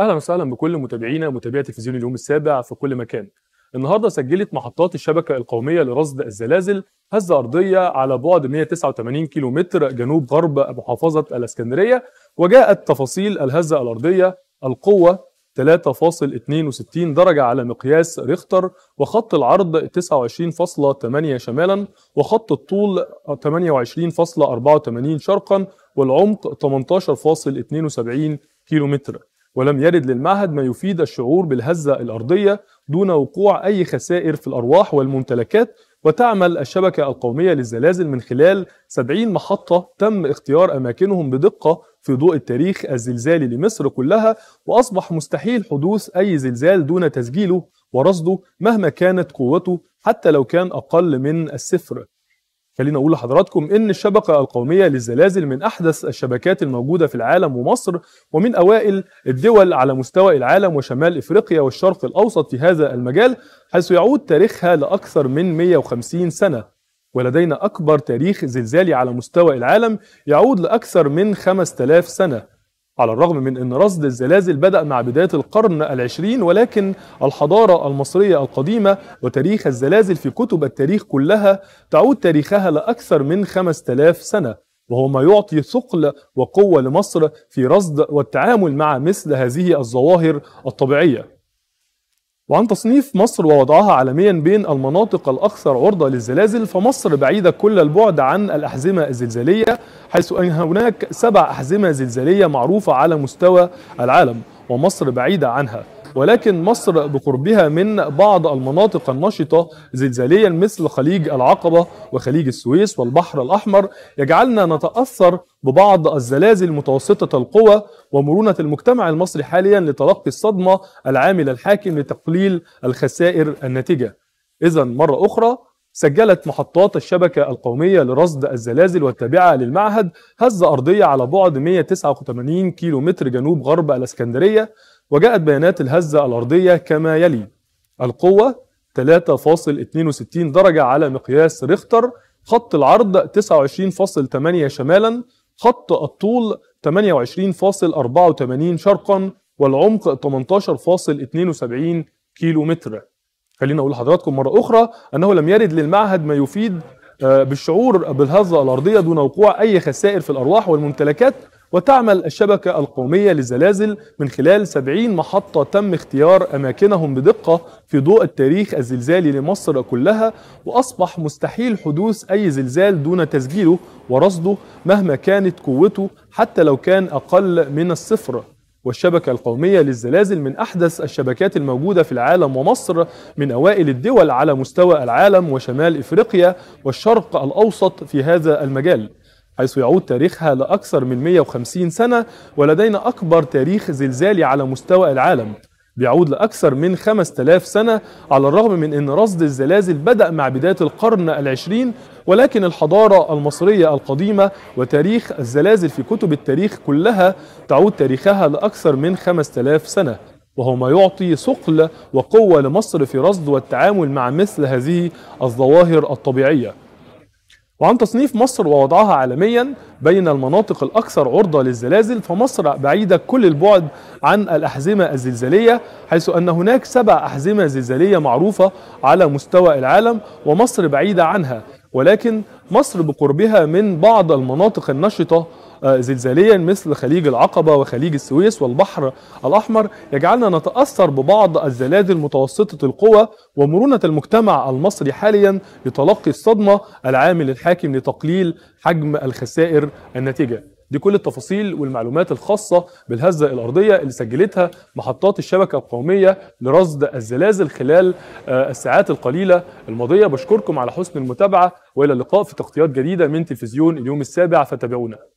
اهلا وسهلا بكل متابعينا ومتابعي تلفزيون اليوم السابع في كل مكان. النهارده سجلت محطات الشبكه القوميه لرصد الزلازل هزه ارضيه على بعد 189 كيلومتر جنوب غرب محافظه الاسكندريه وجاءت تفاصيل الهزه الارضيه القوه 3.62 درجة على مقياس ريختر وخط العرض 29.8 شمالا وخط الطول 28.84 شرقا والعمق 18.72 كيلومتر ولم يرد للمعهد ما يفيد الشعور بالهزة الأرضية دون وقوع أي خسائر في الأرواح والممتلكات وتعمل الشبكة القومية للزلازل من خلال 70 محطة تم اختيار أماكنهم بدقة في ضوء التاريخ الزلزالي لمصر كلها وأصبح مستحيل حدوث أي زلزال دون تسجيله ورصده مهما كانت قوته حتى لو كان أقل من الصفر خلينا أقول لحضراتكم إن الشبكة القومية للزلازل من أحدث الشبكات الموجودة في العالم ومصر ومن أوائل الدول على مستوى العالم وشمال إفريقيا والشرق الأوسط في هذا المجال حيث يعود تاريخها لأكثر من 150 سنة ولدينا أكبر تاريخ زلزالي على مستوى العالم يعود لأكثر من 5000 سنة على الرغم من أن رصد الزلازل بدأ مع بداية القرن العشرين ولكن الحضارة المصرية القديمة وتاريخ الزلازل في كتب التاريخ كلها تعود تاريخها لأكثر من 5000 سنة وهو ما يعطي ثقل وقوة لمصر في رصد والتعامل مع مثل هذه الظواهر الطبيعية وعن تصنيف مصر ووضعها عالميا بين المناطق الأكثر عرضة للزلازل فمصر بعيدة كل البعد عن الأحزمة الزلزالية حيث أن هناك سبع أحزمة زلزالية معروفة على مستوى العالم ومصر بعيدة عنها ولكن مصر بقربها من بعض المناطق النشطة زلزاليا مثل خليج العقبة وخليج السويس والبحر الأحمر يجعلنا نتأثر ببعض الزلازل متوسطة القوى ومرونة المجتمع المصري حاليا لتلقي الصدمة العامل الحاكم لتقليل الخسائر الناتجة إذا مرة أخرى سجلت محطات الشبكة القومية لرصد الزلازل والتابعة للمعهد هزة أرضية على بعد 189 كيلومتر جنوب غرب الإسكندرية وجاءت بيانات الهزة الأرضية كما يلي القوة 3.62 درجة على مقياس ريختر خط العرض 29.8 شمالا خط الطول 28.84 شرقا والعمق 18.72 كيلو متر خلينا اقول لحضراتكم مره اخرى انه لم يرد للمعهد ما يفيد آه، بالشعور بالهزه الارضيه دون وقوع اي خسائر في الارواح والممتلكات وتعمل الشبكة القومية للزلازل من خلال 70 محطة تم اختيار أماكنهم بدقة في ضوء التاريخ الزلزالي لمصر كلها وأصبح مستحيل حدوث أي زلزال دون تسجيله ورصده مهما كانت قوته حتى لو كان أقل من الصفر والشبكة القومية للزلازل من أحدث الشبكات الموجودة في العالم ومصر من أوائل الدول على مستوى العالم وشمال إفريقيا والشرق الأوسط في هذا المجال حيث يعود تاريخها لأكثر من 150 سنة ولدينا أكبر تاريخ زلزالي على مستوى العالم بيعود لأكثر من 5000 سنة على الرغم من أن رصد الزلازل بدأ مع بداية القرن العشرين ولكن الحضارة المصرية القديمة وتاريخ الزلازل في كتب التاريخ كلها تعود تاريخها لأكثر من 5000 سنة وهو ما يعطي ثقل وقوة لمصر في رصد والتعامل مع مثل هذه الظواهر الطبيعية وعن تصنيف مصر ووضعها عالميا بين المناطق الأكثر عرضة للزلازل فمصر بعيدة كل البعد عن الأحزمة الزلزالية حيث أن هناك سبع أحزمة زلزالية معروفة على مستوى العالم ومصر بعيدة عنها ولكن مصر بقربها من بعض المناطق النشطة آه، زلزاليا مثل خليج العقبة وخليج السويس والبحر الأحمر يجعلنا نتأثر ببعض الزلازل متوسطة القوى ومرونة المجتمع المصري حاليا لتلقي الصدمة العامل الحاكم لتقليل حجم الخسائر الناتجة دي كل التفاصيل والمعلومات الخاصة بالهزة الأرضية اللي سجلتها محطات الشبكة القومية لرصد الزلازل خلال آه، الساعات القليلة الماضية بشكركم على حسن المتابعة وإلى اللقاء في تغطيات جديدة من تلفزيون اليوم السابع فتابعونا